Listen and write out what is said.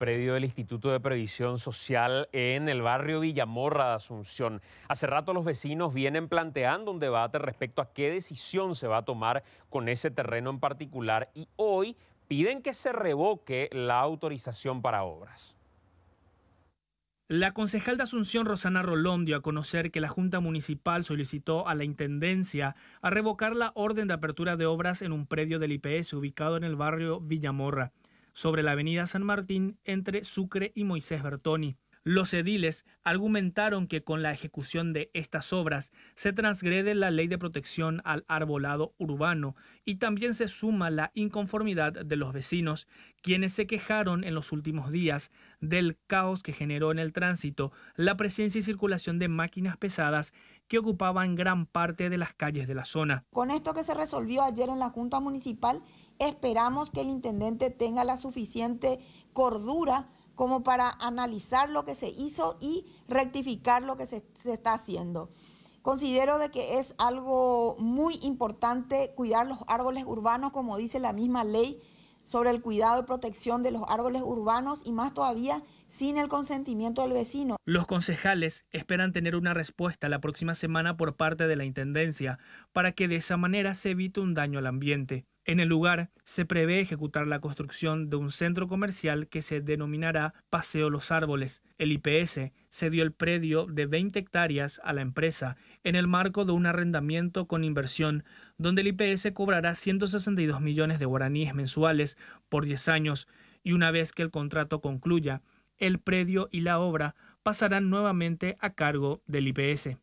predio del Instituto de Previsión Social en el barrio Villamorra de Asunción. Hace rato los vecinos vienen planteando un debate respecto a qué decisión se va a tomar con ese terreno en particular y hoy piden que se revoque la autorización para obras. La concejal de Asunción Rosana Rolón dio a conocer que la Junta Municipal solicitó a la Intendencia a revocar la orden de apertura de obras en un predio del IPS ubicado en el barrio Villamorra sobre la avenida San Martín entre Sucre y Moisés Bertoni. Los ediles argumentaron que con la ejecución de estas obras se transgrede la ley de protección al arbolado urbano y también se suma la inconformidad de los vecinos, quienes se quejaron en los últimos días del caos que generó en el tránsito la presencia y circulación de máquinas pesadas que ocupaban gran parte de las calles de la zona. Con esto que se resolvió ayer en la Junta Municipal Esperamos que el intendente tenga la suficiente cordura como para analizar lo que se hizo y rectificar lo que se, está haciendo. Considero de que es algo muy importante cuidar los árboles urbanos, como dice la misma ley sobre el cuidado y protección de los árboles urbanos y más todavía sin el consentimiento del vecino. Los concejales esperan tener una respuesta la próxima semana por parte de la Intendencia para que de esa manera se evite un daño al ambiente. En el lugar se prevé ejecutar la construcción de un centro comercial que se denominará Paseo Los Árboles. El IPS cedió el predio de 20 hectáreas a la empresa en el marco de un arrendamiento con inversión, donde el IPS cobrará 162 millones de guaraníes mensuales por 10 años y una vez que el contrato concluya, el predio y la obra pasarán nuevamente a cargo del IPS.